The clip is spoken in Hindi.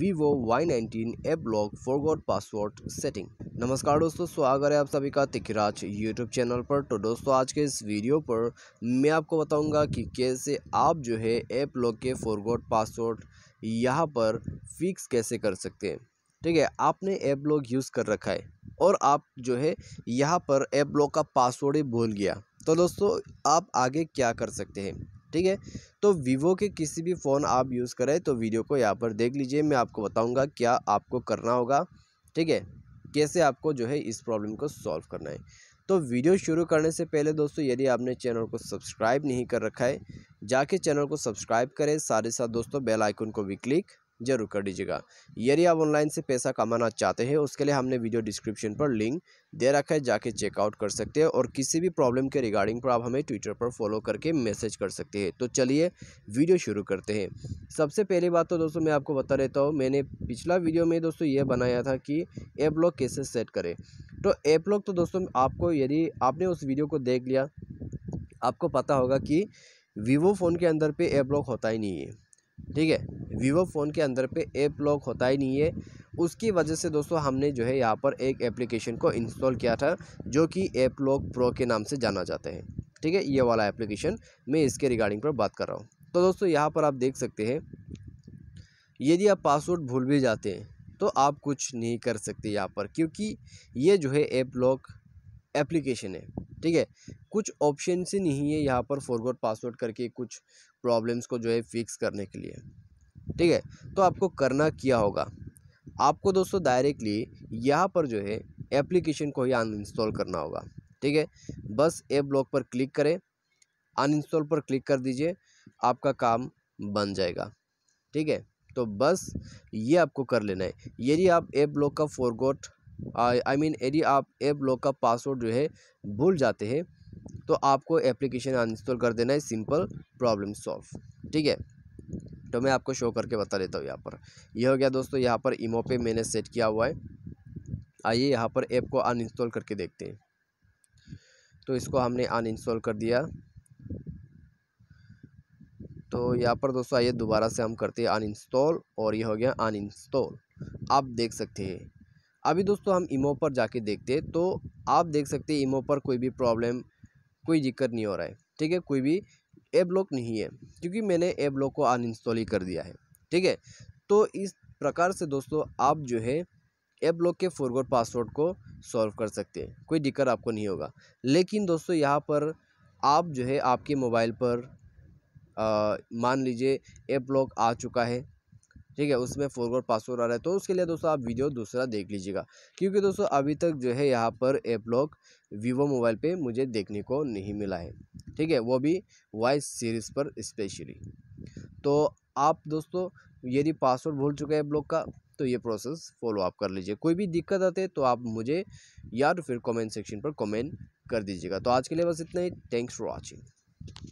Vivo Y nineteen app lock forgot password setting नमस्कार दोस्तों स्वागत है आप सभी का तिखराज यूट्यूब चैनल पर तो दोस्तों आज के इस वीडियो पर मैं आपको बताऊंगा कि कैसे आप जो है ऐप लॉक के फॉरगॉट पासवर्ड यहां पर फिक्स कैसे कर सकते हैं ठीक है आपने ऐप लॉक यूज़ कर रखा है और आप जो है यहाँ पर ऐप लॉक का पासवर्ड ही भूल गया तो दोस्तों आप आगे क्या कर सकते हैं ठीक है तो वीवो के किसी भी फ़ोन आप यूज़ करें तो वीडियो को यहाँ पर देख लीजिए मैं आपको बताऊँगा क्या आपको करना होगा ठीक है कैसे आपको जो है इस प्रॉब्लम को सॉल्व करना है तो वीडियो शुरू करने से पहले दोस्तों यदि आपने चैनल को सब्सक्राइब नहीं कर रखा है जाके चैनल को सब्सक्राइब करें साथ ही साथ दोस्तों बेल आइकन को भी क्लिक जरूर कर दीजिएगा यदि आप ऑनलाइन से पैसा कमाना चाहते हैं उसके लिए हमने वीडियो डिस्क्रिप्शन पर लिंक दे रखा है जाके चेकआउट कर सकते हैं और किसी भी प्रॉब्लम के रिगार्डिंग पर आप हमें ट्विटर पर फॉलो करके मैसेज कर सकते हैं तो चलिए वीडियो शुरू करते हैं सबसे पहली बात तो दोस्तों मैं आपको बता देता हूँ मैंने पिछला वीडियो में दोस्तों ये बनाया था कि ऐप लॉक कैसे सेट करें तो ऐप लॉक तो दोस्तों आपको यदि आपने उस वीडियो को देख लिया आपको पता होगा कि वीवो फ़ोन के अंदर पे ऐप लॉक होता ही नहीं है ठीक है वीवो फ़ोन के अंदर पे ऐप लॉक होता ही नहीं है उसकी वजह से दोस्तों हमने जो है यहाँ पर एक एप्लीकेशन को इंस्टॉल किया था जो कि ऐप लॉक प्रो के नाम से जाना जाता है ठीक है ये वाला एप्लीकेशन मैं इसके रिगार्डिंग पर बात कर रहा हूँ तो दोस्तों यहाँ पर आप देख सकते हैं यदि आप पासवर्ड भूल भी जाते हैं तो आप कुछ नहीं कर सकते यहाँ पर क्योंकि ये जो है ऐप लॉक एप्लीकेशन है ठीक है कुछ ऑप्शन ही नहीं है यहाँ पर फॉरवर्ड पासवर्ड करके कुछ प्रॉब्लम्स को जो है फिक्स करने के लिए ठीक है तो आपको करना क्या होगा आपको दोस्तों डायरेक्टली यहाँ पर जो है एप्लीकेशन को ही अनइंस्टॉल करना होगा ठीक है बस ए ब्लॉक पर क्लिक करें अनइंस्टॉल पर क्लिक कर दीजिए आपका काम बन जाएगा ठीक है तो बस ये आपको कर लेना है यदि आप ए ब्लॉक का फॉरगॉट आई मीन यदि आप ऐप लॉक का पासवर्ड जो है भूल जाते हैं तो आपको एप्लीकेशन अनइंस्टॉल कर देना है सिंपल प्रॉब्लम सॉल्व ठीक है तो मैं आपको शो करके बता देता हूँ यहाँ पर यह हो गया दोस्तों यहाँ पर इमो पे मैंने सेट किया हुआ है आइए यहाँ पर ऐप को अनइंस्टॉल करके देखते हैं तो इसको हमने अनइंस्टॉल कर दिया तो यहाँ पर दोस्तों आइए दोबारा से हम करते हैं अनइंस्टॉल और यह हो गया अनइंस्टॉल आप देख सकते हैं अभी दोस्तों हम इमो पर जाके देखते हैं तो आप देख सकते हैं इमो पर कोई भी प्रॉब्लम कोई दिक्कत नहीं हो रहा है ठीक है कोई भी ऐप लॉक नहीं है क्योंकि मैंने ऐप लॉक को अनइंस्टॉल ही कर दिया है ठीक है तो इस प्रकार से दोस्तों आप जो है ऐप लॉक के फोरगोड पासवर्ड को सॉल्व कर सकते हैं कोई दिक्कत आपको नहीं होगा लेकिन दोस्तों यहाँ पर आप जो है आपके मोबाइल पर आ, मान लीजिए ऐप लॉक आ चुका है ठीक है उसमें फॉरवर्ड पासवर्ड आ रहा है तो उसके लिए दोस्तों आप वीडियो दूसरा देख लीजिएगा क्योंकि दोस्तों अभी तक जो है यहाँ पर एप लॉक वीवो मोबाइल पे मुझे देखने को नहीं मिला है ठीक है वो भी वॉइस सीरीज़ पर स्पेशली तो आप दोस्तों यदि पासवर्ड भूल चुके हैं ब्लॉक का तो ये प्रोसेस फॉलो आप कर लीजिए कोई भी दिक्कत आते तो आप मुझे या तो फिर कमेंट सेक्शन पर कमेंट कर दीजिएगा तो आज के लिए बस इतना ही थैंक्स फॉर वॉचिंग